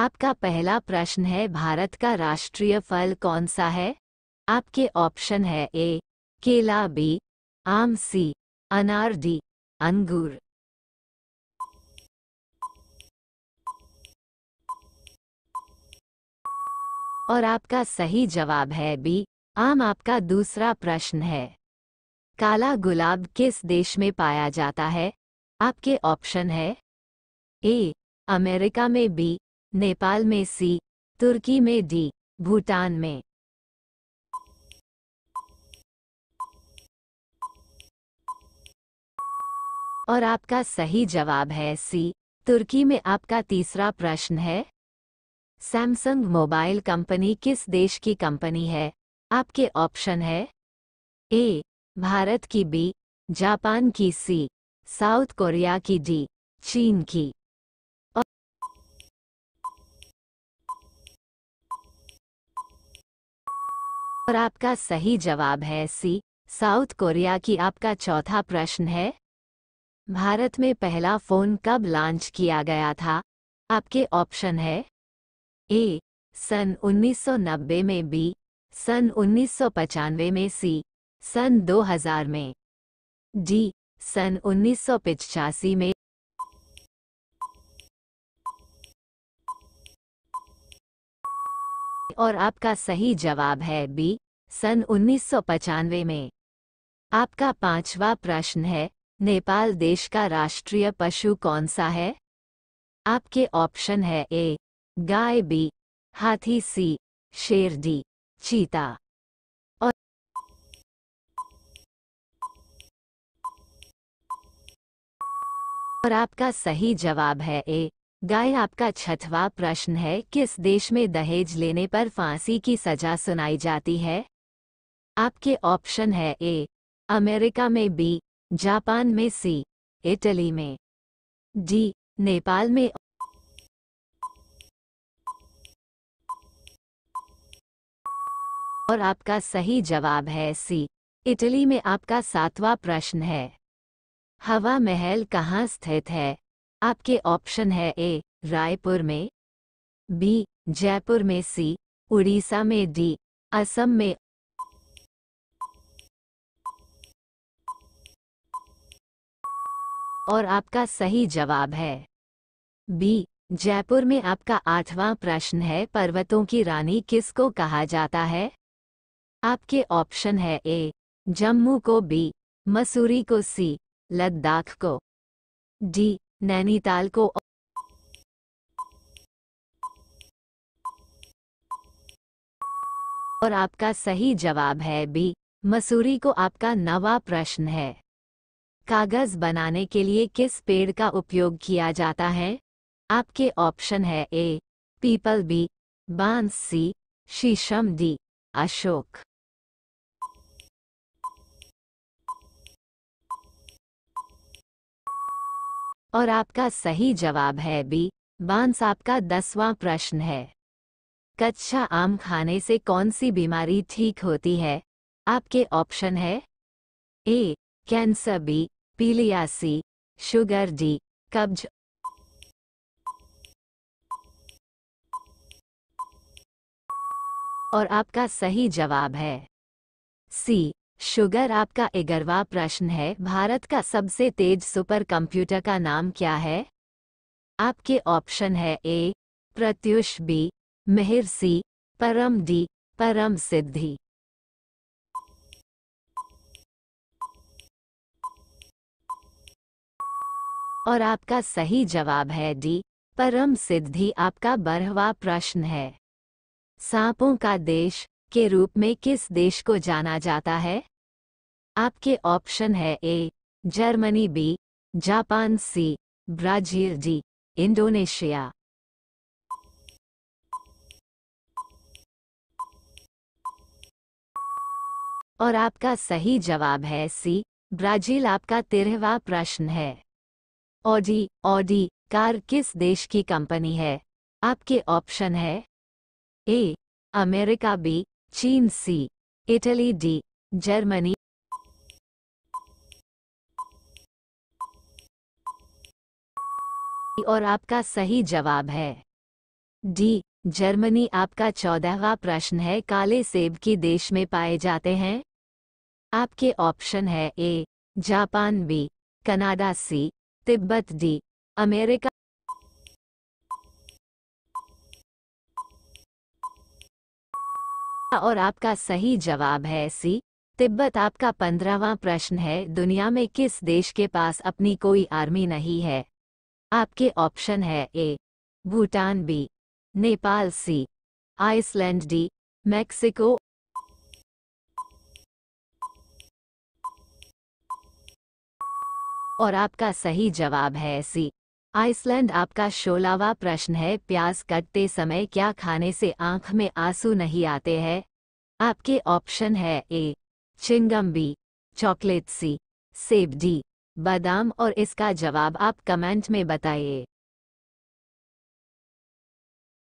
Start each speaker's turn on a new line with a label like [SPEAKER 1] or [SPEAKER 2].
[SPEAKER 1] आपका पहला प्रश्न है भारत का राष्ट्रीय फल कौन सा है आपके ऑप्शन है ए केला बी आम सी अनार डी अंगूर और आपका सही जवाब है बी आम आपका दूसरा प्रश्न है काला गुलाब किस देश में पाया जाता है आपके ऑप्शन है ए अमेरिका में बी नेपाल में सी तुर्की में डी भूटान में और आपका सही जवाब है सी तुर्की में आपका तीसरा प्रश्न है सैमसंग मोबाइल कंपनी किस देश की कंपनी है आपके ऑप्शन है ए भारत की बी जापान की सी साउथ कोरिया की डी चीन की और आपका सही जवाब है सी साउथ कोरिया की आपका चौथा प्रश्न है भारत में पहला फोन कब लॉन्च किया गया था आपके ऑप्शन है ए सन 1990 में बी सन उन्नीस में सी सन 2000 में डी सन उन्नीस में और आपका सही जवाब है बी सन उन्नीस में आपका पांचवा प्रश्न है नेपाल देश का राष्ट्रीय पशु कौन सा है आपके ऑप्शन है ए गाय बी हाथी सी शेर डी चीता और और आपका सही जवाब है ए गाय आपका छठवा प्रश्न है किस देश में दहेज लेने पर फांसी की सजा सुनाई जाती है आपके ऑप्शन है ए अमेरिका में बी जापान में सी इटली में डी नेपाल में और आपका सही जवाब है सी इटली में आपका सातवां प्रश्न है हवा महल कहाँ स्थित है आपके ऑप्शन है ए रायपुर में बी जयपुर में सी उड़ीसा में डी असम में और आपका सही जवाब है बी जयपुर में आपका आठवां प्रश्न है पर्वतों की रानी किसको कहा जाता है आपके ऑप्शन है ए जम्मू को बी मसूरी को सी लद्दाख को डी नैनीताल को और आपका सही जवाब है बी मसूरी को आपका नवा प्रश्न है कागज बनाने के लिए किस पेड़ का उपयोग किया जाता है आपके ऑप्शन है ए पीपल बी बांस सी शीशम डी अशोक और आपका सही जवाब है बी बांस आपका दसवां प्रश्न है कच्चा आम खाने से कौन सी बीमारी ठीक होती है आपके ऑप्शन है ए कैंसर बी पीलिया सी शुगर डी कब्ज और आपका सही जवाब है सी शुगर आपका एगरवा प्रश्न है भारत का सबसे तेज सुपर कंप्यूटर का नाम क्या है आपके ऑप्शन है A Pratyush B Mihir C Param D परम सिद्धि और आपका सही जवाब है डी परम सिद्धि आपका बरहवा प्रश्न है सांपों का देश के रूप में किस देश को जाना जाता है आपके ऑप्शन है A Germany B Japan C Brazil D Indonesia और आपका सही जवाब है सी ब्राजील आपका तेरहवा प्रश्न है ऑडी ऑडी कार किस देश की कंपनी है आपके ऑप्शन है ए अमेरिका बी चीन सी इटली डी जर्मनी और आपका सही जवाब है डी जर्मनी आपका चौदहवा प्रश्न है काले सेब की देश में पाए जाते हैं आपके ऑप्शन है A Japan B Canada C Tibet D America और आपका सही जवाब है सी तिब्बत आपका पंद्रहवा प्रश्न है दुनिया में किस देश के पास अपनी कोई आर्मी नहीं है आपके ऑप्शन है A Bhutan B Nepal C Iceland D Mexico और आपका सही जवाब है सी आइसलैंड आपका शोलावा प्रश्न है प्याज कटते समय क्या खाने से आंख में आंसू नहीं आते हैं आपके ऑप्शन है A chewing gum B chocolate C सेब डी बादाम और इसका जवाब आप कमेंट में बताइए